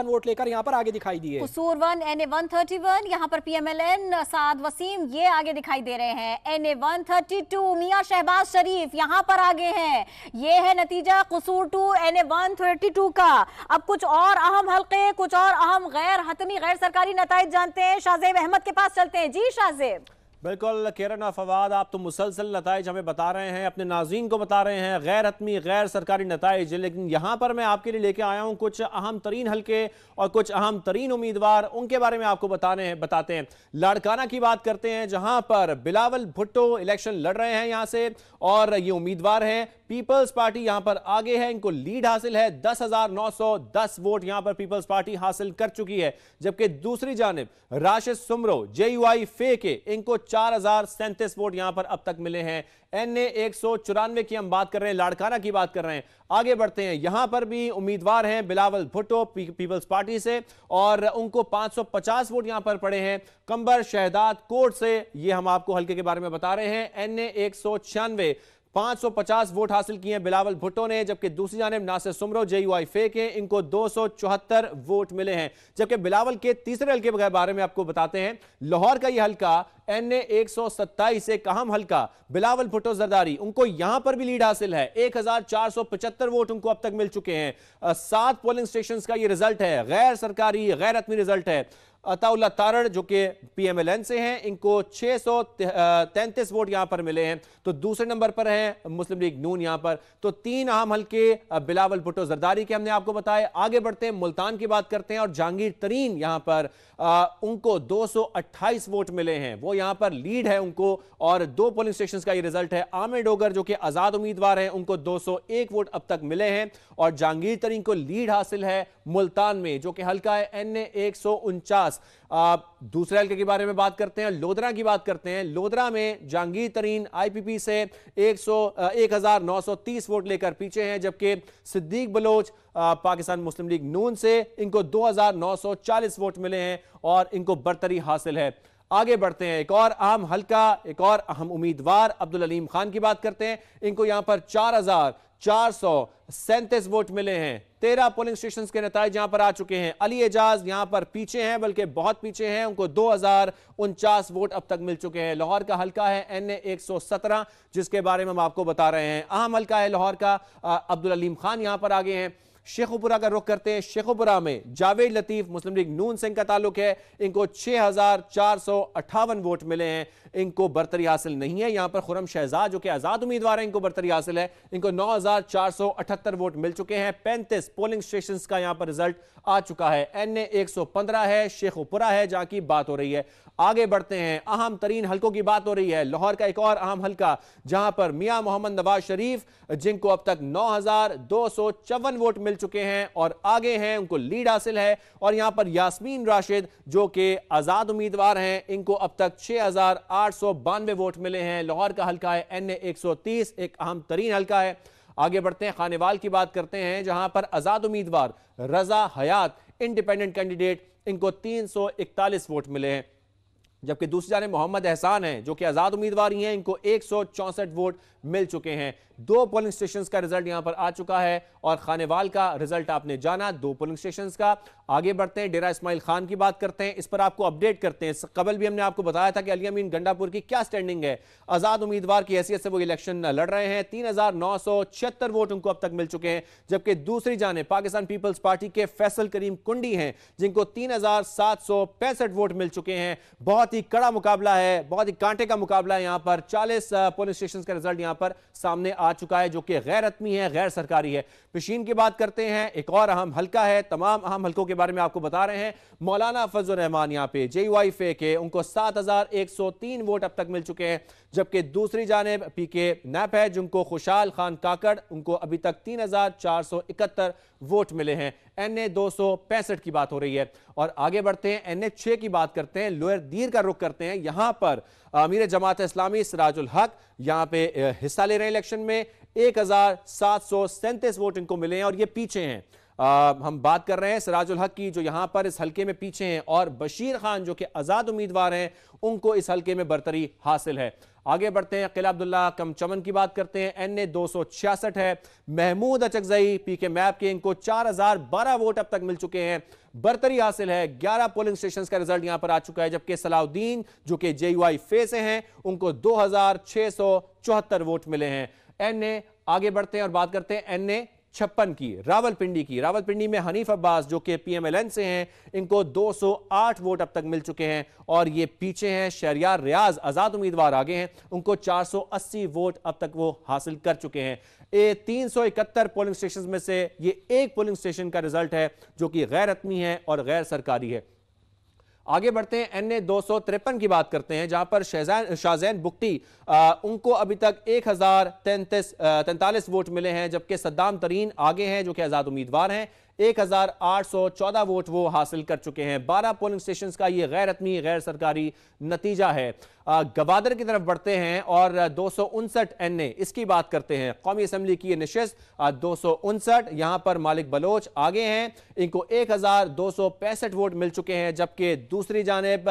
Vote लेकर यहाँ पर आगे दिखाई दिए Kasur one N A one thirty one यहाँ पर P M L N Saad Waseem ये आगे दिखाई दे रहे हैं N A one thirty two Mian Shahbaz शरीफ यहाँ पर आगे हैं ये है नतीजा Kasur two N A one thirty two का अब कुछ और अहम हल्के कुछ और अहम गैर हतमी गैर सरकारी नतज जानते हैं शाहजेब अहमद के पास चलते हैं जी शाहजेब बिल्कुल और फवाद आप तो मुसलसल नतज हमें बता रहे हैं अपने नाजीन को बता रहे हैं गैर हतमी गैर सरकारी नतज लेकिन यहाँ पर मैं आपके लिए लेके आया हूँ कुछ अहम तरीन हल्के और कुछ अहम तरीन उम्मीदवार उनके बारे में आपको बताने हैं बताते हैं लाड़काना की बात करते हैं जहाँ पर बिलावल भुट्टो इलेक्शन लड़ रहे हैं यहाँ से और ये उम्मीदवार हैं पीपल्स पार्टी यहां पर आगे है इनको लीड हासिल है 10,910 वोट यहां पर पीपल्स पार्टी हासिल कर चुकी है जबकि दूसरी जानब राशिद सुमरो जे यू आई फे के इनको चार वोट यहां पर अब तक मिले हैं एन ए एक सौ चौरानवे की हम बात कर रहे हैं लाड़काना की बात कर रहे हैं आगे बढ़ते हैं यहां पर भी उम्मीदवार हैं Bilawal Bhutto P, peoples party से और उनको 550 वोट यहां पर पड़े हैं कंबर शहदाद कोर्ट से ये हम आपको हल्के के बारे में बता रहे हैं एन ए एक सौ छियानवे 550 वोट हासिल किए बिलावल भुट्टो ने जबकि दूसरी जानब नासिर सुमरो जेयूआई फेक हैं इनको दो वोट मिले हैं जबकि बिलावल के तीसरे हल्के के बारे में आपको बताते हैं लाहौर का यह हल्का एन ए एक सौ सत्ताईस एक अहम हल्का बिलावल भुट्टो जरदारी उनको यहां पर भी लीड हासिल है एक हजार चार सौ पचहत्तर वोट उनको अब तक मिल चुके हैं सात पोलिंग स्टेशन का यह रिजल्ट है गैर सरकारी गैर रत्मी रिजल्ट है अताउल्ला तारण जो कि पीएमएलएन से हैं इनको 633 वोट यहां पर मिले हैं तो दूसरे नंबर पर हैं मुस्लिम लीग नून यहां पर तो तीन अहम हल्के बिलावल भुट्टो जरदारी के हमने आपको बताए आगे बढ़ते हैं मुल्तान की बात करते हैं और जहांगीर तरीन यहां पर आ, उनको 228 वोट मिले हैं वो यहां पर लीड है उनको और दो पोलिंग स्टेशन का ये रिजल्ट है आमिर डोगर जो कि आजाद उम्मीदवार हैं उनको एक वोट अब तक मिले हैं और जहांगीर तरीन को लीड हासिल है मुल्तान में जो कि हल्का है एन ए पास दूसरे हल्के के बारे में बात करते हैं लोधरा की बात करते हैं लोधरा में जांगीर तरीन आईपीपी से एक सौ वोट लेकर पीछे हैं जबकि सिद्दीक बलोच पाकिस्तान मुस्लिम लीग नून से इनको 2940 वोट मिले हैं और इनको बरतरी हासिल है आगे बढ़ते हैं एक और अहम हल्का एक और अहम उम्मीदवार अब्दुल अलीम खान की बात करते हैं इनको यहां पर चार चार सौ सैंतीस वोट मिले हैं तेरह पोलिंग स्टेशन के नतज यहां पर आ चुके हैं अली एजाज यहां पर पीछे हैं बल्कि बहुत पीछे हैं उनको दो हजार उनचास वोट अब तक मिल चुके हैं लाहौर का हल्का है एन ए एक सौ सत्रह जिसके बारे में हम आपको बता रहे हैं अहम हल्का है लाहौर का अब्दुल अलीम खान यहां पर आगे हैं शेखोपुरा का रुख करते हैं शेखोपुरा में जावेद लतीफ मुस्लिम लीग नून सिंह का ताल्लुक है इनको छह हजार चार सौ अट्ठावन वोट मिले हैं इनको बरतरी हासिल नहीं है यहां पर खुरम शहजाद जो कि आज़ाद उम्मीदवार है इनको बरतरी हासिल है इनको नौ हज़ार चार सौ अठहत्तर वोट मिल चुके हैं पैंतीस पोलिंग स्टेशन का यहां पर रिजल्ट आ चुका है एन ए एक सौ पंद्रह है शेखोपुरा है जहां की बात हो रही है आगे बढ़ते हैं अहम तरीन हल्कों की बात हो रही है लाहौर का एक और अहम हल्का जहां पर मियां मोहम्मद नवाज शरीफ जिनको अब तक नौ हजार दो सौ चौवन वोट मिल चुके हैं और आगे हैं उनको लीड हासिल है और यहां पर यास्मीन राशिद जो कि आजाद उम्मीदवार हैं इनको अब तक छह हजार आठ सौ बानवे वोट मिले हैं लाहौर का हल्का है एन ए एक सौ तीस एक अहम तरीन हल्का है आगे बढ़ते हैं खानेवाल की बात करते हैं जहां पर आज़ाद उम्मीदवार रजा हयात इंडिपेंडेंट कैंडिडेट इनको तीन सौ इकतालीस वोट मिले हैं जबकि दूसरी जाने मोहम्मद एहसान हैं जो कि आज़ाद उम्मीदवार ही हैं इनको एक सौ चौंसठ वोट मिल चुके हैं दो पोलिंग स्टेशन का रिजल्ट यहां पर आ चुका है और खानेवाल का रिजल्ट आपने जाना दो पोलिंग स्टेशन का आगे बढ़ते हैं डेरा इसमाइल खान की बात करते हैं इस पर आपको अपडेट करते हैं कबल भी हमने आपको बताया था कि अली अमीन गंडापुर की क्या स्टैंडिंग है आजाद उम्मीदवार की हैसियत से वो इलेक्शन लड़ रहे हैं तीन वोट उनको अब तक मिल चुके हैं जबकि दूसरी जाने पाकिस्तान पीपल्स पार्टी के फैसल करीम कुंडी हैं जिनको तीन वोट मिल चुके हैं बहुत ही कड़ा मुकाबला है बहुत ही कांटे का मुकाबला है यहां पर चालीस पोलिंग स्टेशन का रिजल्ट यहां पर सामने आ चुका है जो कि गैर रत्मी है गैर सरकारी है पिशीन की बात करते हैं एक और अहम हल्का है तमाम अहम हल्कों के बारे में आपको बता रहे हैं मौलाना फजल रहमान यहाँ पे जे वाई फे के उनको सात हजार एक सौ तीन वोट अब तक मिल चुके हैं जबकि दूसरी जानब पी के नैप है जिनको खुशहाल खान काकड़ उनको अभी तक तीन हजार चार सौ इकहत्तर वोट मिले हैं एन ए दो की बात हो रही है और आगे बढ़ते हैं एन ए की बात करते हैं लोअर दीर का रुख करते हैं यहां पर अमीर जमात इस्लामी सराजुल हक यहां पे हिस्सा ले रहे हैं इलेक्शन में एक वोट इनको मिले हैं और ये पीछे हैं आ, हम बात कर रहे हैं सराजुल हक की जो यहां पर इस हलके में पीछे हैं और बशीर खान जो कि आज़ाद उम्मीदवार हैं उनको इस हलके में बर्तरी हासिल है आगे बढ़ते हैं अकेला अब्दुल्ला कम चमन की बात करते हैं एन ए दो सौ छियासठ है Mahmood Achakzai P K MAP के इनको चार हजार बारह वोट अब तक मिल चुके हैं बर्तरी हासिल है ग्यारह पोलिंग स्टेशन का रिजल्ट यहां पर आ चुका है जबकि सलाउद्दीन जो कि जे यू आई फे से हैं उनको दो हजार छह सौ चौहत्तर वोट मिले हैं एन ए आगे बढ़ते हैं और बात करते हैं एन ए छप्पन की रावलपिंडी की रावलपिंडी में हनीफ अब्बास जो कि पीएमएलएन से हैं इनको 208 वोट अब तक मिल चुके हैं और ये पीछे हैं शहरियार रियाज आज़ाद उम्मीदवार आगे हैं उनको 480 वोट अब तक वो हासिल कर चुके हैं ए तीन पोलिंग स्टेशन में से ये एक पोलिंग स्टेशन का रिजल्ट है जो कि गैर रत्मी है और गैर सरकारी है आगे बढ़ते हैं एन ए दो सौ तिरपन की बात करते हैं जहां पर शाहजैन बुक्टी आ, उनको अभी तक एक हजार तैंतीस तैंतालीस वोट मिले हैं जबकि सद्दाम तरीन आगे हैं जो कि आज़ाद उम्मीदवार हैं 1814 वोट वो हासिल कर चुके हैं 12 पोलिंग स्टेशन का ये गैर रत्मी गैर सरकारी नतीजा है गवादर की तरफ बढ़ते हैं और दो सौ उनसठ एन ए इसकी बात करते हैं कौमी असम्बली की नशस्त दो सौ उनसठ यहाँ पर मालिक बलोच आगे हैं इनको एक हजार दो सौ पैंसठ वोट मिल चुके हैं जबकि दूसरी जानब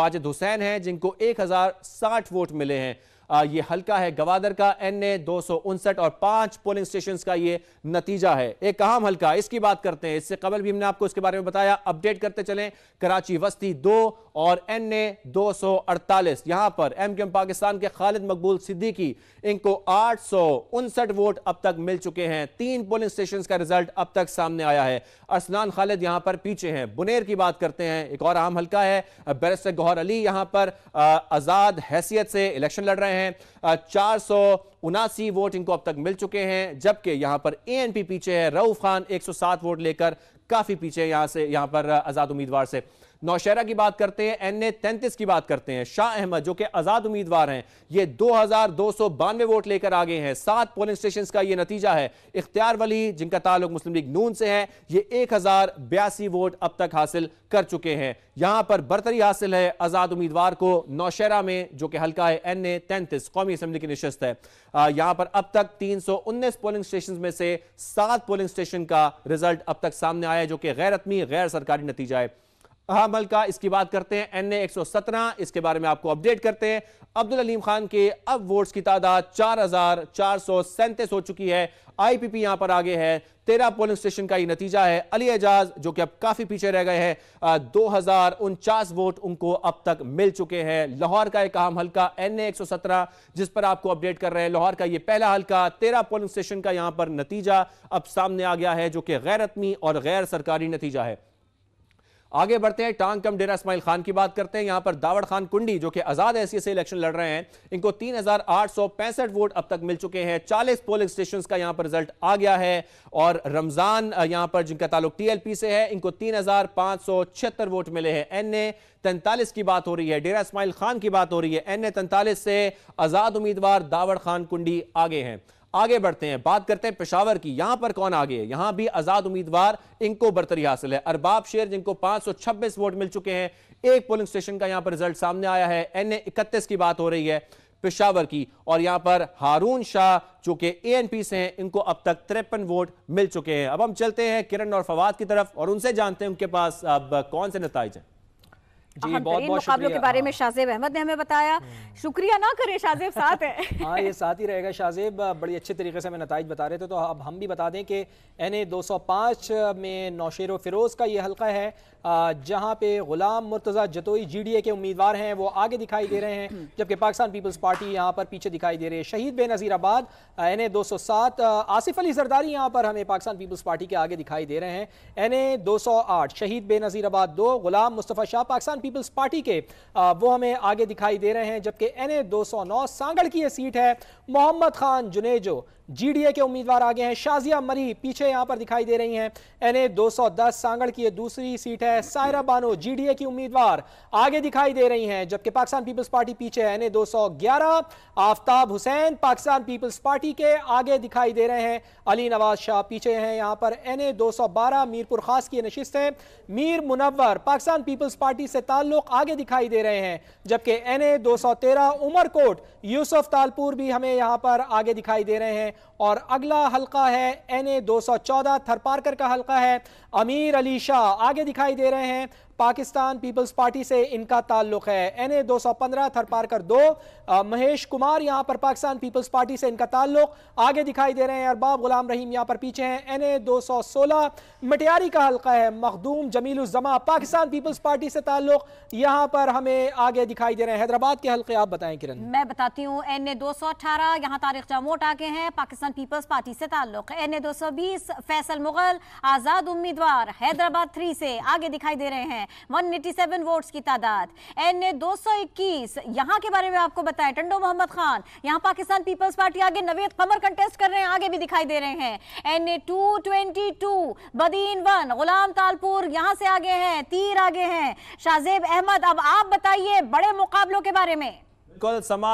वाजिद हुसैन हैं जिनको एक हजार साठ वोट मिले हैं ये हल्का है गवादर का एन ए दो और पांच पोलिंग स्टेशन का ये नतीजा है एक अहम हल्का इसकी बात करते हैं इससे कबल भी हमने आपको इसके बारे में बताया अपडेट करते चले कराची वस्ती दो और एन ए दो सौ अड़तालीस यहां पर एम क्यूम पाकिस्तान के खालिद मकबूल सिद्दीकी इनको आठ सौ उनसठ वोट अब तक मिल चुके हैं तीन पोलिंग स्टेशन का रिजल्ट अब तक सामने आया है अरसलान खालिद यहाँ पर पीछे हैं बुनेर की बात करते हैं एक और अहम हल्का है बैरिस्टर गौहर अली यहां पर आज़ाद हैसियत से इलेक्शन लड़ रहे हैं चार सौ उनासी वोट इनको अब तक मिल चुके हैं जबकि यहां पर ए एन पी पीछे है रऊफ खान एक सौ सात वोट लेकर काफी पीछे यहां से यहाँ पर आज़ाद उम्मीदवार से नौशहरा की बात करते हैं एन ए तैंतीस की बात करते हैं शाह अहमद जो कि आजाद उम्मीदवार हैं ये दो हजार दो सौ बानवे वोट लेकर आगे हैं सात पोलिंग स्टेशन का यह नतीजा है इख्तियार वली जिनका ताल्लुक मुस्लिम लीग नून से है ये एक हजार बयासी वोट अब तक हासिल कर चुके हैं यहां पर बरतरी हासिल है आजाद उम्मीदवार को नौशहरा में जो कि हल्का है एन ए तैंतीस कौमी असेंबली की नशस्त है यहां पर अब तक तीन सौ उन्नीस पोलिंग स्टेशन में से सात पोलिंग स्टेशन का रिजल्ट अब तक सामने आया जो कि गैर अतमी गैर सरकारी नतीजा है अहमल का इसकी बात करते हैं एन ए एक सौ सत्रह इसके बारे में आपको अपडेट करते हैं अब्दुल अलीम खान के अब वोट्स की तादाद चार हजार चार सौ सैंतीस हो चुकी है आईपीपी यहां पर आगे है तेरह पोलिंग स्टेशन का ये नतीजा है अली एजाज जो कि अब काफी पीछे रह गए हैं दो हजार उनचास वोट उनको अब तक मिल चुके हैं लाहौर का एक अहम हल्का एन ए एक सौ सत्रह जिस पर आपको अपडेट कर रहे हैं लाहौर का ये पहला हल्का तेरह पोलिंग स्टेशन का यहां पर नतीजा अब सामने आ गया है जो कि गैर गैरतमी और गैर सरकारी नतीजा है आगे बढ़ते हैं टांग कम डेरा इसमाइल खान की बात करते हैं यहां पर दावड़ खान कुंडी जो कि आजाद ऐसी से इलेक्शन लड़ रहे हैं इनको तीन वोट अब तक मिल चुके हैं चालीस पोलिंग स्टेशन का यहां पर रिजल्ट आ गया है और रमजान यहां पर जिनका ताल्लुक टीएलपी से है इनको तीन वोट मिले हैं ए तैंतालीस की बात हो रही है डेरा इसमाइल खान की बात हो रही है ए तैंतालीस से आजाद उम्मीदवार दावड़ खान कुंडी आगे हैं आगे बढ़ते हैं बात करते हैं पेशावर की यहां पर कौन आगे है यहां भी आजाद उम्मीदवार इनको बरतरी हासिल है अरबाब शेर जिनको 526 वोट मिल चुके हैं एक पोलिंग स्टेशन का यहां पर रिजल्ट सामने आया है एन ए इकतीस की बात हो रही है पेशावर की और यहां पर हारून शाह जो कि ए से हैं इनको अब तक तिरपन वोट मिल चुके हैं अब हम चलते हैं किरण और फवाद की तरफ और उनसे जानते हैं उनके पास अब कौन से नतज हैं मुकाबलों के बारे में हाँ। शाहजेब अहमद ने हमें बताया हम्म। शुक्रिया ना करें शाहजेब साथ है हाँ ये साथ ही रहेगा शाहजेब बड़ी अच्छे तरीके से हमें नतज बता रहे थे तो अब हम भी बता दें कि एन ए दो सौ पाँच में नौशेर फिरोज़ का ये हल्का है जहाँ पे गुलाम मुर्तज़ा जतोई जी डी ए के उम्मीदवार हैं वो आगे दिखाई दे रहे हैं जबकि पाकिस्तान पीपल्स पार्टी यहाँ पर पीछे दिखाई दे रही है शहीद बेनज़ीराबाद एन ए दो सौ सात आसिफ अली सरदारी यहाँ पर हमें पाकिस्तान पीपल्स पार्टी के आगे दिखाई दे रहे हैं एन ए दो सौ आठ शहीद बेनज़ीराबाद दो गुलाम मुस्तफ़ा शाह पाकिस्तान पीपल्स पार्टी के वो हमें आगे दिखाई दे रहे हैं जबकि एन ए दो सौ नौ सांगड़ की यह सीट है मोहम्मद खान जुनेजो जीडीए के उम्मीदवार आगे हैं शाजिया मरी पीछे यहां पर दिखाई दे रही हैं एनए 210 सांगड़ की ये दूसरी सीट है सायरा बानो जीडीए की उम्मीदवार आगे दिखाई दे रही हैं जबकि पाकिस्तान पीपल्स पार्टी पीछे है N 211 Aftab Hussain Pakistan peoples party के आगे दिखाई दे रहे हैं अली नवाज शाह पीछे हैं यहां पर एन ए मीरपुर खास की नशिस्त है मीर मुनवर पाकिस्तान पीपल्स पार्टी से ताल्लुक आगे दिखाई दे रहे हैं जबकि एन ए उमरकोट यूसुफ तालपुर भी हमें यहां पर आगे दिखाई दे रहे हैं और अगला हल्का है एन ए दो सौ चौदह थरपारकर का हल्का है अमीर अली शाह आगे दिखाई दे रहे हैं पाकिस्तान पीपल्स पार्टी से इनका ताल्लुक है एन ए दो सौ पंद्रह थरपारकर दो आ, महेश कुमार यहाँ पर पाकिस्तान पीपल्स पार्टी से इनका ताल्लुक आगे दिखाई दे रहे हैं अरबाब गुलाम रहीम यहां पर पीछे हैं एन ए दो सौ सोलह मटियारी का हल्का है मखदूम जमीलुजमा पाकिस्तान पीपल्स पार्टी से ताल्लुक यहाँ पर हमें आगे दिखाई दे रहे हैं हैदराबाद के हल्के आप बताएं किरण मैं बताती हूँ एन ए दो सौ अठारह यहाँ तारीख जामोट आगे हैं पाकिस्तान पीपल्स पार्टी से ताल्लुक एन ए दो सौ बीस फैसल मुगल आजाद उम्मीदवार हैदराबाद थ्री से आगे दिखाई दे रहे हैं 187 वोट्स की तादाद एन ए दो यहाँ के बारे में आपको बताएं टंडो मोहम्मद खान यहाँ पाकिस्तान पीपल्स पार्टी आगे नवेद कमर कंटेस्ट कर रहे हैं आगे भी दिखाई दे रहे हैं N A Badin one Ghulam Talpur यहाँ से आगे हैं तीर आगे हैं शाहजेब अहमद अब आप बताइए बड़े मुकाबलों के बारे में बिल्कुल समाज